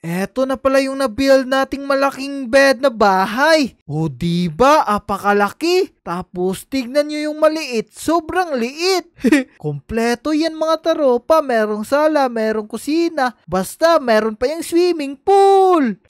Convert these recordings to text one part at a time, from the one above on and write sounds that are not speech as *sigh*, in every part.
Eto na pala yung nabuild nating malaking bed na bahay. O di ba apakalaki? Tapos tignan nyo yung maliit, sobrang liit. *laughs* Kompleto yan mga taropa, merong sala, merong kusina, basta meron pa yung swimming pool.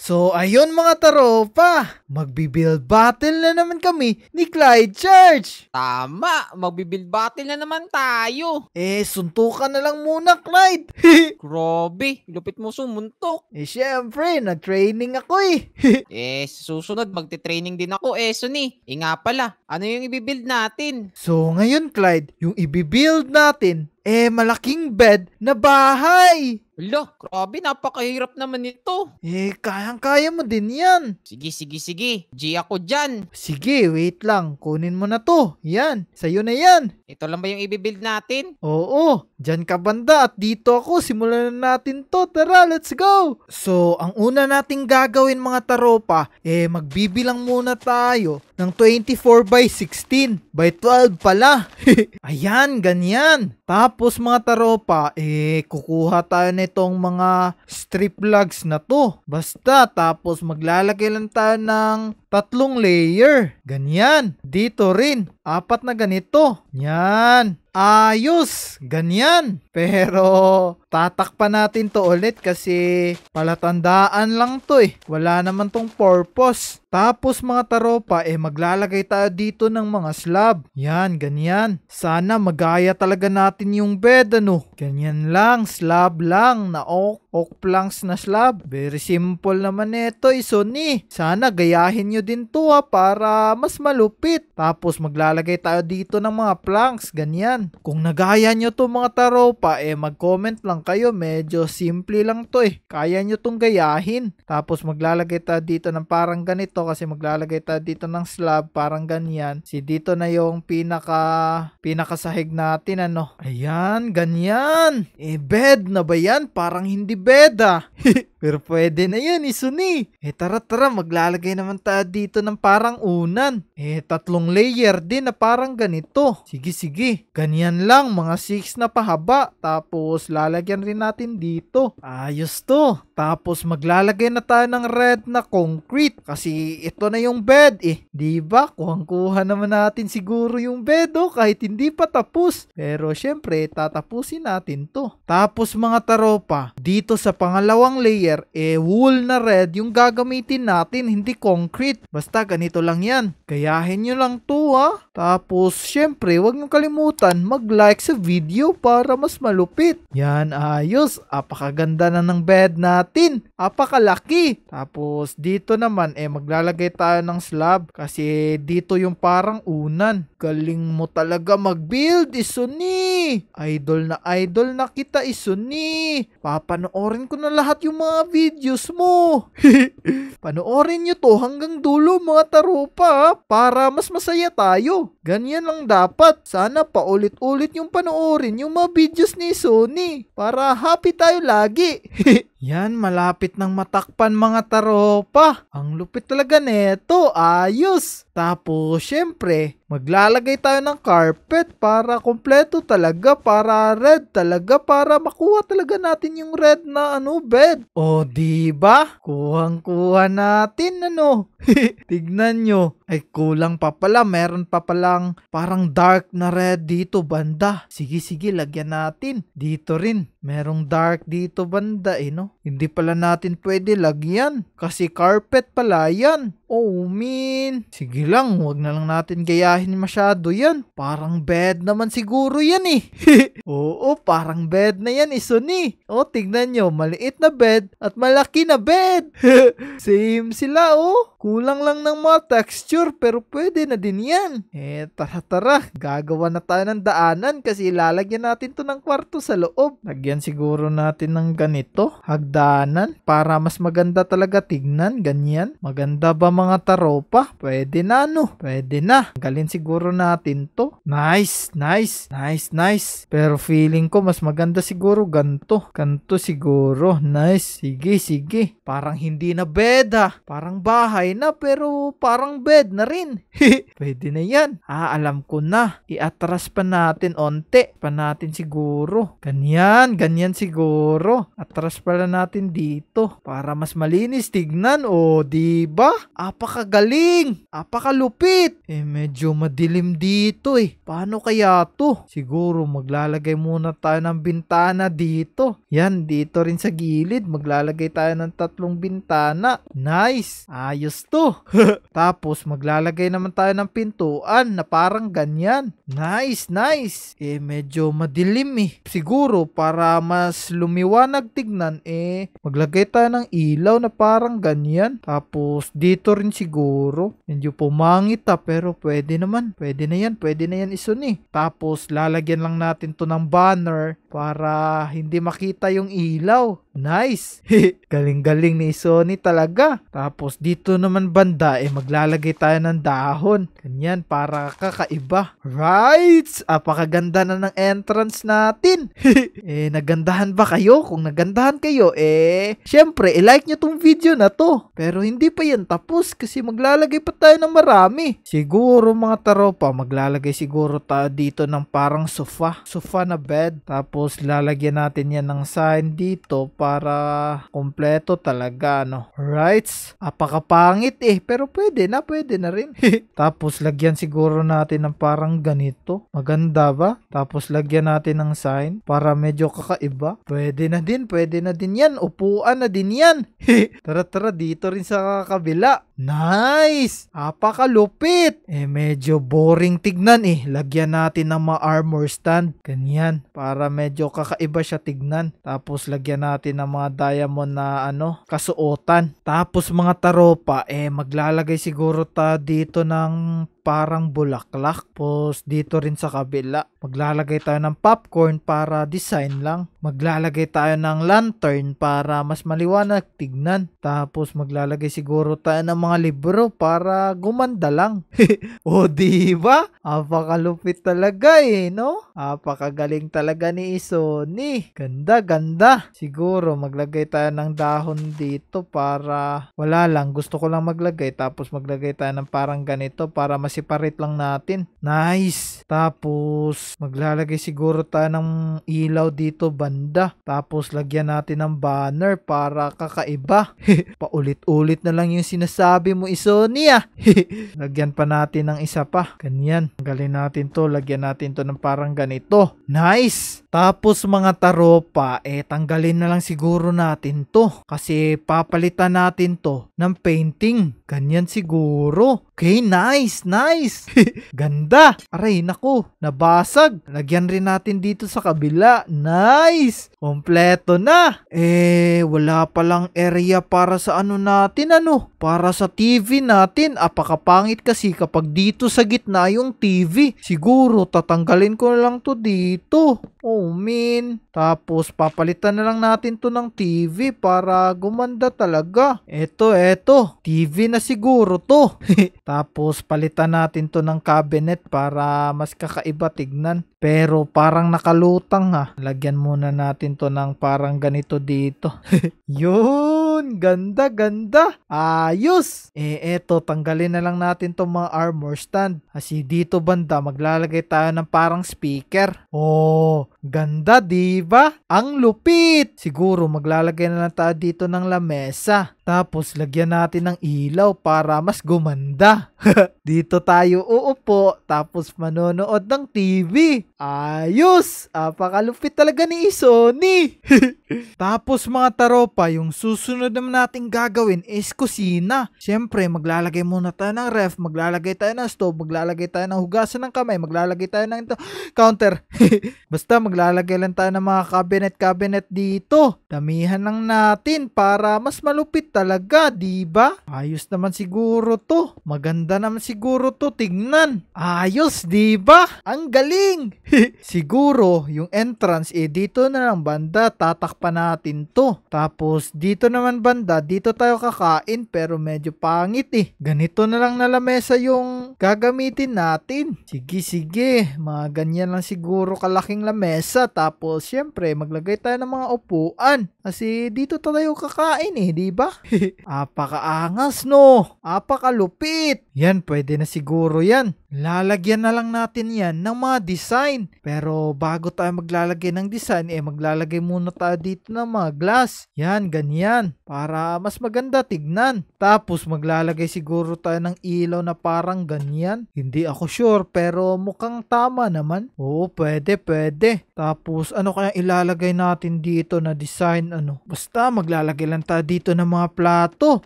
So ayun mga taropa, magbibuild battle na naman kami ni Clyde Church. Tama, magbibuild battle na naman tayo. Eh, suntukan na lang muna Clyde. *laughs* Grabe, lupit mo sumuntok. Eh syempre, nag-training ako eh. *laughs* eh, susunod magte-training din ako eh, Suni. Eh nga pala, ano yung ibibuild natin? So ngayon Clyde, yung ibibuild natin, eh malaking bed na bahay. Hala, grabe, napakahirap naman ito. Eh, kayang-kaya mo din yan. Sige, sige, sige. G ako dyan. Sige, wait lang. Kunin mo na to. Yan, sa'yo na yan. Ito lang ba yung ibibuild natin? Oo, dyan ka banda at dito ako. Simulan na natin to. Tara, let's go. So, ang una nating gagawin mga taropa, eh magbibilang muna tayo ng 24 by 16 by 12 pala. *laughs* Ayan, ganyan. Tapos mga taropa, eh kukuha tayo na nitong mga strip logs na to. Basta tapos maglalagay lang tayo ng Tatlong layer. Ganyan. Dito rin. Apat na ganito. Yan. Ayos. Ganyan. *laughs* Pero tatakpan natin to ulit kasi palatandaan lang to eh. Wala naman tong purpose. Tapos mga taropa eh maglalagay tayo dito ng mga slab. Yan. Ganyan. Sana magaya talaga natin yung bed ano. Ganyan lang. Slab lang na oak. Oak planks na slab. Very simple naman ito. Isoni. Eh, Sana gayahin nyo nyo din to ha, ah, para mas malupit. Tapos maglalagay tayo dito ng mga planks, ganyan. Kung nagaya nyo to mga taropa, eh mag-comment lang kayo. Medyo simple lang to eh. Kaya nyo tong gayahin. Tapos maglalagay tayo dito ng parang ganito kasi maglalagay tayo dito ng slab, parang ganyan. Si dito na yung pinaka, pinakasahig natin ano. Ayan, ganyan. Eh bed na ba yan? Parang hindi bed ah. *laughs* Pero pwede na yan, isuni. Eh, eh tara tara, maglalagay naman tayo dito ng parang unan. Eh tatlong layer din na parang ganito. Sige sige, ganyan lang, mga 6 na pahaba. Tapos lalagyan rin natin dito. Ayos to. Tapos maglalagay na tayo ng red na concrete. Kasi ito na yung bed eh. ba diba? Kuhang-kuha naman natin siguro yung bed oh, kahit hindi pa tapos. Pero syempre, tatapusin natin to. Tapos mga taropa, dito sa pangalawang layer, wire, eh wool na red yung gagamitin natin, hindi concrete. Basta ganito lang yan. Gayahin nyo lang to ha. Tapos syempre, wag nyo kalimutan mag-like sa video para mas malupit. Yan, ayos. Apakaganda na ng bed natin. Apakalaki. Tapos dito naman, eh maglalagay tayo ng slab kasi dito yung parang unan. Galing mo talaga mag-build, Isuni! Idol na idol na kita, Isuni! Papanoorin ko na lahat yung mga mga videos mo. *laughs* Panoorin nyo to hanggang dulo mga tarupa para mas masaya tayo. Ganyan lang dapat. Sana paulit-ulit yung panoorin yung mga videos ni Sony para happy tayo lagi. *laughs* Yan, malapit ng matakpan mga taropa. Ang lupit talaga neto, ayos. Tapos, syempre, Maglalagay tayo ng carpet para kompleto talaga, para red talaga, para makuha talaga natin yung red na ano, bed. O, di ba? Kuhang-kuha natin, ano. *laughs* Tignan nyo. Ay, kulang pa pala. Meron pa palang parang dark na red dito, banda. Sige, sige, lagyan natin. Dito rin. Merong dark dito, banda, eh, no? Hindi pala natin pwede lagyan. Kasi carpet pala yan. Oh, min. Sige lang, wag na lang natin gayahin masyado yan. Parang bed naman siguro yan eh. *laughs* Oo, parang bed na yan eh, Sunny. O, oh, tignan nyo, maliit na bed at malaki na bed. *laughs* Same sila, oh. Kulang lang ng mga texture pero pwede na din yan. Eh tara tara, gagawa na tayo ng daanan kasi ilalagyan natin to ng kwarto sa loob. Lagyan siguro natin ng ganito, hagdanan, para mas maganda talaga tignan, ganyan. Maganda ba mga taropa? Pwede na no, pwede na. Galin siguro natin to. Nice, nice, nice, nice. Pero feeling ko mas maganda siguro ganto. Ganto siguro, nice. Sige, sige. Parang hindi na beda, parang bahay bahay na pero parang bed na rin. *laughs* Pwede na yan. Ah, alam ko na. Iatras pa natin onte. Pa natin siguro. Ganyan, ganyan siguro. Atras pala natin dito. Para mas malinis tignan. O, oh, diba? Apakagaling. Apakalupit. Eh, medyo madilim dito eh. Paano kaya to? Siguro maglalagay muna tayo ng bintana dito. Yan, dito rin sa gilid. Maglalagay tayo ng tatlong bintana. Nice. Ayos pwesto. *laughs* Tapos maglalagay naman tayo ng pintuan na parang ganyan. Nice, nice. Eh medyo madilim eh. Siguro para mas lumiwanag tignan eh maglagay tayo ng ilaw na parang ganyan. Tapos dito rin siguro. Medyo pumangit ah pero pwede naman. Pwede na yan. Pwede na yan isun eh. Tapos lalagyan lang natin to ng banner para hindi makita yung ilaw. Nice! *laughs* Galing-galing ni Sony talaga. Tapos dito na naman banda, eh maglalagay tayo ng dahon. Ganyan, para kakaiba. Right! Apakaganda na ng entrance natin. *laughs* eh, nagandahan ba kayo? Kung nagandahan kayo, eh, syempre, ilike nyo tong video na to. Pero hindi pa yan tapos kasi maglalagay pa tayo ng marami. Siguro mga taropa, maglalagay siguro tayo dito ng parang sofa. Sofa na bed. Tapos lalagyan natin yan ng sign dito para kompleto talaga, no? Rights? Apakapangit pangit eh, pero pwede na, pwede na rin. *laughs* Tapos lagyan siguro natin ng parang ganito. Maganda ba? Tapos lagyan natin ng sign para medyo kakaiba. Pwede na din, pwede na din yan. Upuan na din yan. *laughs* tara tara dito rin sa kabila. Nice! Apakalupit! Eh medyo boring tignan eh. Lagyan natin ng mga armor stand. Ganyan. Para medyo kakaiba siya tignan. Tapos lagyan natin ng mga diamond na ano, kasuotan. Tapos mga taropa, eh maglalagay siguro ta dito ng parang bulaklak. Tapos dito rin sa kabila, maglalagay tayo ng popcorn para design lang. Maglalagay tayo ng lantern para mas maliwanag tignan. Tapos maglalagay siguro tayo ng mga libro para gumanda lang. *laughs* o di ba? Apakalupit talaga eh, no? Apakagaling talaga ni Isoni. Ganda, ganda. Siguro maglagay tayo ng dahon dito para wala lang. Gusto ko lang maglagay tapos maglagay tayo ng parang ganito para mas masiparate lang natin. Nice! Tapos, maglalagay siguro tayo ng ilaw dito banda. Tapos, lagyan natin ng banner para kakaiba. *laughs* Paulit-ulit na lang yung sinasabi mo, Isonia. *laughs* lagyan pa natin ng isa pa. Ganyan. Galing natin to. Lagyan natin to ng parang ganito. Nice! Tapos mga taropa, eh tanggalin na lang siguro natin to. Kasi papalitan natin to ng painting. Ganyan siguro. Okay, nice, nice. *laughs* Ganda. Aray, nako, nabasag. Lagyan rin natin dito sa kabila. Nice. Kompleto na. Eh, wala palang area para sa ano natin, ano? Para sa TV natin. Apakapangit kasi kapag dito sa gitna yung TV. Siguro, tatanggalin ko na lang to dito. Oh, umin. Tapos papalitan na lang natin to ng TV para gumanda talaga. Eto, eto. TV na siguro to. *laughs* Tapos palitan natin to ng cabinet para mas kakaiba tignan. Pero parang nakalutang ha. Lagyan muna natin to ng parang ganito dito. *laughs* Yun! Ganda, ganda! Ayos! Eh, eto. Tanggalin na lang natin to mga armor stand. Kasi dito banda, maglalagay tayo ng parang speaker. Oh, Ganda, di diba? Ang lupit! Siguro maglalagay na lang tayo dito ng lamesa. Tapos lagyan natin ng ilaw para mas gumanda. *laughs* dito tayo uupo tapos manonood ng TV. Ayos! Apakalupit talaga ni Isoni. *laughs* tapos mga taropa, yung susunod naman natin gagawin is kusina. Siyempre, maglalagay muna tayo ng ref, maglalagay tayo ng stove, maglalagay tayo ng hugasan ng kamay, maglalagay tayo ng counter. *laughs* Basta mag maglalagay lang tayo ng mga cabinet-cabinet dito. Damihan lang natin para mas malupit talaga, di ba? Ayos naman siguro to. Maganda naman siguro to tingnan. Ayos, di ba? Ang galing! *laughs* siguro, yung entrance eh dito na lang banda tatakpan natin to. Tapos dito naman banda, dito tayo kakain pero medyo pangit eh. Ganito na lang na lamesa yung gagamitin natin. Sige, sige. Mga ganyan lang siguro kalaking lamesa mesa. Tapos, syempre, maglagay tayo ng mga upuan. Kasi dito tayo kakain eh, di ba? *laughs* Apakaangas no. Apakalupit. Yan, pwede na siguro yan. Lalagyan na lang natin yan ng mga design. Pero bago tayo maglalagay ng design, eh maglalagay muna tayo dito ng mga glass. Yan, ganyan para mas maganda tignan. Tapos maglalagay siguro tayo ng ilaw na parang ganyan. Hindi ako sure pero mukhang tama naman. Oo, pwede, pwede. Tapos ano kaya ilalagay natin dito na design ano? Basta maglalagay lang tayo dito ng mga plato.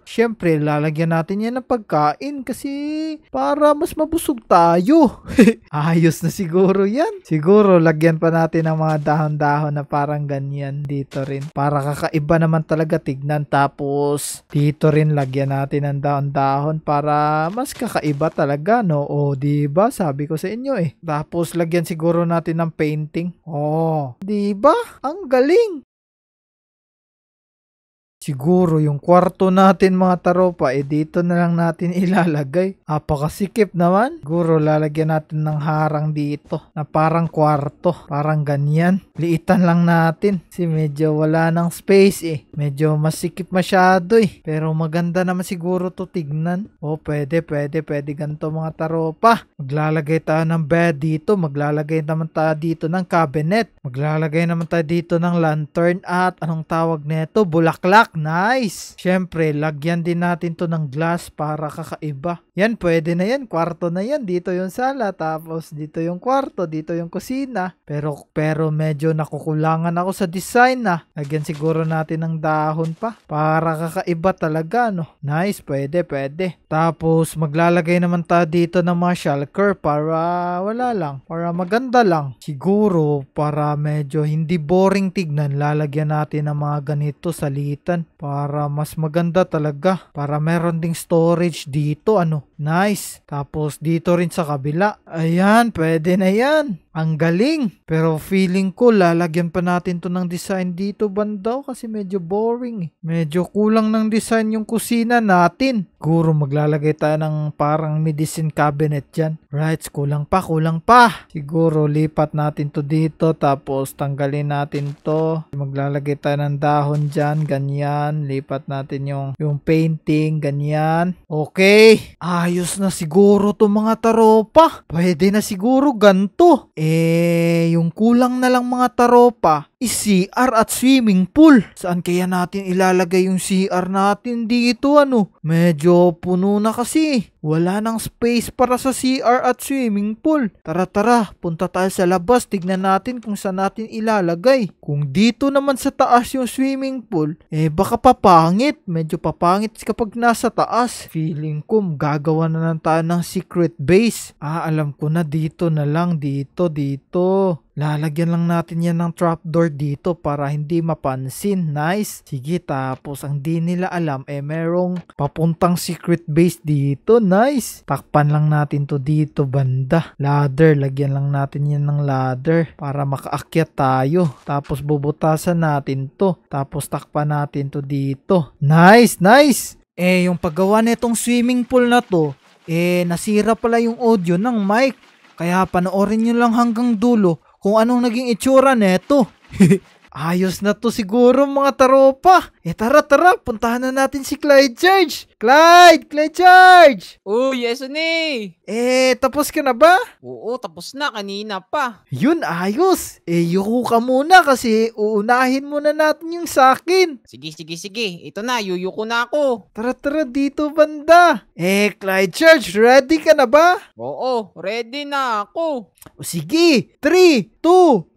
Siyempre, lalagyan natin yan ng pagkain kasi para mas mabusog tayo. *laughs* Ayos na siguro yan. Siguro, lagyan pa natin ng mga dahon-dahon na parang ganyan dito rin. Para kakaiba naman talaga tignan tapos, dito rin lagyan natin ng dahon-dahon para mas kakaiba talaga, no? O, ba diba? Sabi ko sa inyo eh. Tapos, lagyan siguro natin ng painting. Oh, ba diba? Ang galing! Siguro yung kwarto natin mga taropa, eh dito na lang natin *laughs* ilalagay. Apakasikip naman. Siguro lalagyan natin ng harang dito na parang kwarto. Parang ganyan. Liitan lang natin. Kasi medyo wala ng space eh. Medyo masikip masyado eh. Pero maganda naman siguro to tignan. O oh, pwede, pwede, pwede ganito mga taropa. Maglalagay tayo ng bed dito. Maglalagay naman tayo dito ng cabinet. Maglalagay naman tayo dito ng lantern at anong tawag nito Bulaklak nice. Syempre, lagyan din natin to ng glass para kakaiba. Yan, pwede na yan. Kwarto na yan. Dito yung sala. Tapos, dito yung kwarto. Dito yung kusina. Pero, pero medyo nakukulangan ako sa design na. Ah. Lagyan siguro natin ng dahon pa. Para kakaiba talaga, no? Nice. Pwede, pwede. Tapos, maglalagay naman tayo dito ng mga shulker para wala lang. Para maganda lang. Siguro, para medyo hindi boring tignan, lalagyan natin ng mga ganito salitan para mas maganda talaga. Para meron ding storage dito ano. Nice. Tapos dito rin sa kabila. Ayan, pwede na yan. Ang galing! Pero feeling ko lalagyan pa natin to ng design dito bandaw oh, kasi medyo boring eh. Medyo kulang ng design yung kusina natin. Guro maglalagay tayo ng parang medicine cabinet dyan. Right, kulang pa, kulang pa. Siguro lipat natin to dito tapos tanggalin natin to. Maglalagay tayo ng dahon dyan, ganyan. Lipat natin yung, yung painting, ganyan. Okay, ayos na siguro to mga taropa. Pwede na siguro ganto. えー、kulang na lang mga taropa is CR at swimming pool. Saan kaya natin ilalagay yung CR natin dito ano? Medyo puno na kasi. Wala nang space para sa CR at swimming pool. Tara tara, punta tayo sa labas. Tignan natin kung saan natin ilalagay. Kung dito naman sa taas yung swimming pool, eh baka papangit. Medyo papangit kapag nasa taas. Feeling ko gagawa na lang tayo ng secret base. Ah, alam ko na dito na lang. Dito, dito. Lalagyan lang natin yan ng trapdoor dito para hindi mapansin. Nice. Sige, tapos ang di nila alam eh merong papuntang secret base dito. Nice. Takpan lang natin to dito banda. Ladder. Lagyan lang natin yan ng ladder para makaakyat tayo. Tapos bubutasan natin to. Tapos takpan natin to dito. Nice, nice. Eh, yung paggawa nitong swimming pool na to, eh, nasira pala yung audio ng mic. Kaya panoorin nyo lang hanggang dulo kung anong naging itsura neto. *laughs* Ayos na to siguro mga taropa. Eh tara, tara, puntahan na natin si Clyde George. Clyde! Clyde George! Oh, yes ni! Ano eh. eh, tapos ka na ba? Oo, tapos na, kanina pa. Yun, ayos. Eh, yuko ka muna kasi uunahin muna natin yung sakin. Sige, sige, sige. Ito na, yuyuko na ako. Tara, tara, dito banda. Eh, Clyde George, ready ka na ba? Oo, ready na ako. O sige, 3, 2,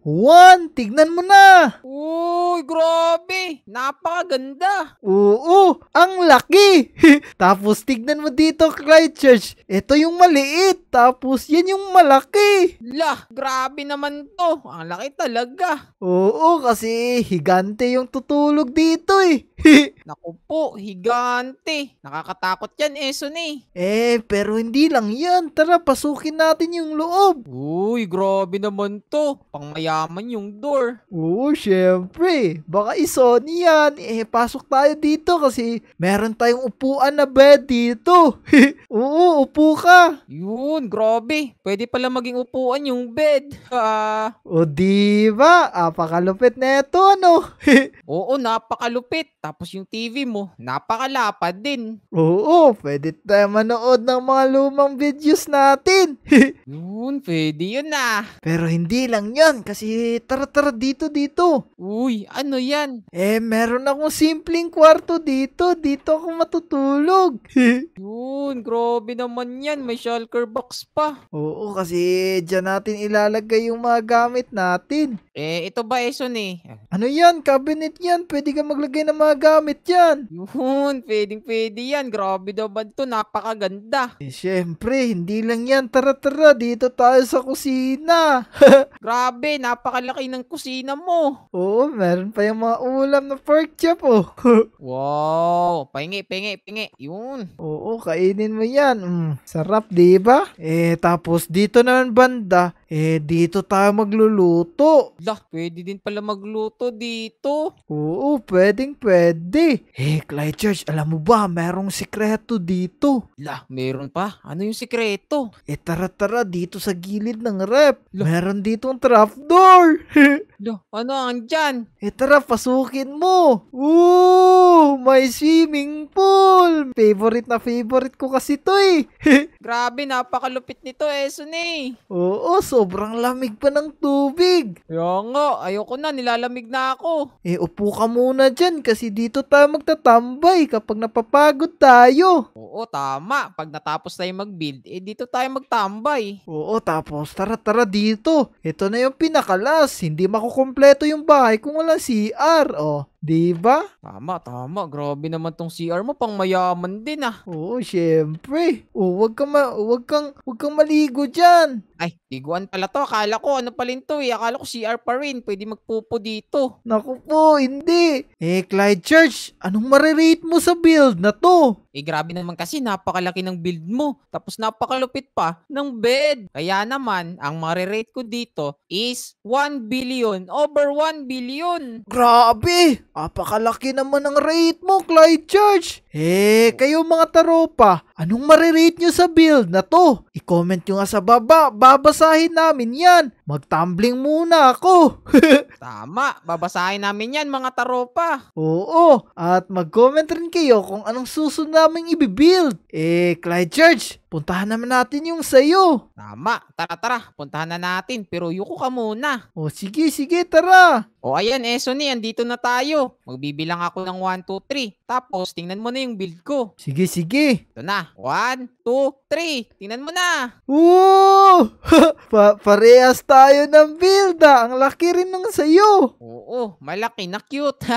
1, tignan mo na. Uy, grabe. Napaka ganda. Oo, ang laki. *laughs* Tapos tignan mo dito, Christchurch. Ito yung maliit. Tapos yan yung malaki. Lah, grabe naman to. Ang laki talaga. Oo, kasi higante yung tutulog dito eh. *laughs* Naku po, higante. Nakakatakot yan, Eson eh. Eh, pero hindi lang yan. Tara, pasukin natin yung loob. Uy, grabe naman to. Pangmayaman yung door. Oo, syempre. Baka isoni yan. Eh, pasok tayo dito kasi meron tayong upuan na bed dito. *laughs* Oo, upo ka. Yun, grabe. Pwede pala maging upuan yung bed. Ha? o diba? Apakalupit na ito, ano? *laughs* Oo, napakalupit. Tapos yung TV TV mo, napakalapad din. Oo, pwede tayo manood ng mga lumang videos natin. *laughs* Yun, pwede yun na. Ah. Pero hindi lang yan, kasi tara-tara dito-dito. Uy, ano yan? Eh, meron akong simpleng kwarto dito. Dito ako matutulog. *laughs* Yun, grabe naman yan. May shulker box pa. Oo, kasi dyan natin ilalagay yung mga gamit natin. Eh, ito ba Eson eh? Ano yan? Cabinet yan. Pwede ka maglagay ng mga gamit yan. Yun, pwedeng pwede yan. Grabe daw ba ito? Napakaganda. Eh, syempre, hindi lang yan. Tara, tara. Dito tayo sa kusina. *laughs* Grabe, napakalaki ng kusina mo. Oo, meron pa yung mga ulam na pork chop, oh. *laughs* wow, pahingi, pahingi, pahingi. Yun. Oo, kainin mo yan. Mm, sarap, di ba? Eh, tapos dito naman banda, eh, dito tayo magluluto. Lah, pwede din pala magluto dito. Oo, pwedeng pwede eh. Eh, Church, alam mo ba, mayroong sikreto dito. La, mayroon pa? Ano yung sikreto? Eh, tara tara dito sa gilid ng rep. La. Meron dito ang trapdoor. *laughs* Lo, ano andyan? Eh tara, pasukin mo! Ooh! May swimming pool! Favorite na favorite ko kasi to eh! *laughs* Grabe, napakalupit nito Eson eh! Oo, sobrang lamig pa ng tubig! Kaya nga, ayoko na, nilalamig na ako! Eh upo ka muna dyan kasi dito tayo magtatambay kapag napapagod tayo! Oo, tama. Pag natapos tayo mag-build, eh dito tayo magtambay. Oo, tapos tara tara dito. Ito na yung pinakalas, hindi mako makukumpleto yung bahay kung wala CR, oh. Di ba? Tama, tama. Grabe naman tong CR mo. Pang mayaman din ah. Oo, syempre. O, wag ka ma- wag kang, wag kang maligo dyan. Ay, liguan pala to. Akala ko, ano pa rin to eh. Akala ko CR pa rin. Pwede magpupo dito. Naku po, hindi. Eh, Clyde Church, anong marirate mo sa build na to? Eh, grabe naman kasi napakalaki ng build mo. Tapos napakalupit pa ng bed. Kaya naman, ang marirate ko dito is 1 billion over 1 billion. Grabe! Apakalaki naman ng rate mo, Clyde Church! Eh, kayo mga taropa, anong marirate nyo sa build na to? I-comment nyo nga sa baba, babasahin namin yan. Magtumbling muna ako. *laughs* Tama, babasahin namin yan mga taropa. Oo, at mag-comment rin kayo kung anong susunod namin i-build. Eh, Clyde Church, puntahan naman natin yung sayo. Tama, tara tara, puntahan na natin pero yuko ka muna. O sige, sige, tara. O ayan, Esoni, andito na tayo. Magbibilang ako ng 1, 2, 3. Tapos tingnan mo na yung yung build ko. Sige, sige. Ito na. One, two, three. Tingnan mo na. Woo! *laughs* pa parehas tayo ng build ah. Ang laki rin ng sayo. Oo, malaki na cute.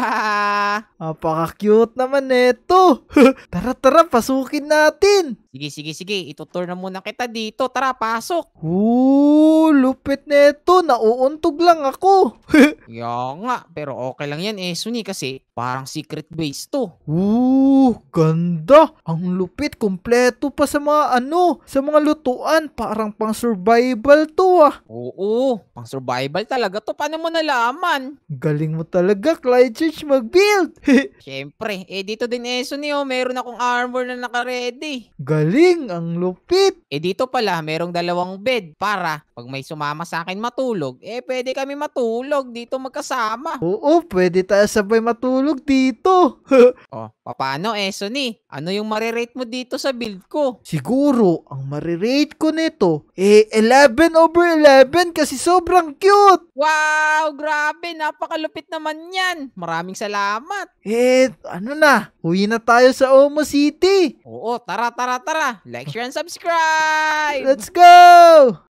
*laughs* Napaka-cute naman eto. *laughs* tara, tara, pasukin natin. Sige, sige, sige. Itutur na muna kita dito. Tara, pasok. Oo, lupit na ito. Nauuntog lang ako. *laughs* Ya nga. Pero okay lang yan, eh, Esuni, kasi parang secret base to. Oo, ganda. Ang lupit. Kompleto pa sa mga ano, sa mga lutuan. Parang pang survival to ah. Oo, pang survival talaga to. Paano mo nalaman? Galing mo talaga, Clyde Church, mag-build. *laughs* Siyempre. Eh, dito din, eh, Esuni, oh. Meron akong armor na nakaready. Galing galing! Ang lupit! Eh dito pala, merong dalawang bed para pag may sumama sa akin matulog, eh pwede kami matulog dito magkasama. Oo, pwede tayo sabay matulog dito. *laughs* oh, paano eh, Sonny? Ano yung marirate mo dito sa build ko? Siguro, ang marirate ko nito, eh 11 over 11 kasi sobrang cute! Wow! Grabe! Napakalupit naman yan! Maraming salamat! Eh, ano na? Uwi na tayo sa Omo City! Oo, tara, tara, tara! tara. Like, share, and subscribe! Let's go!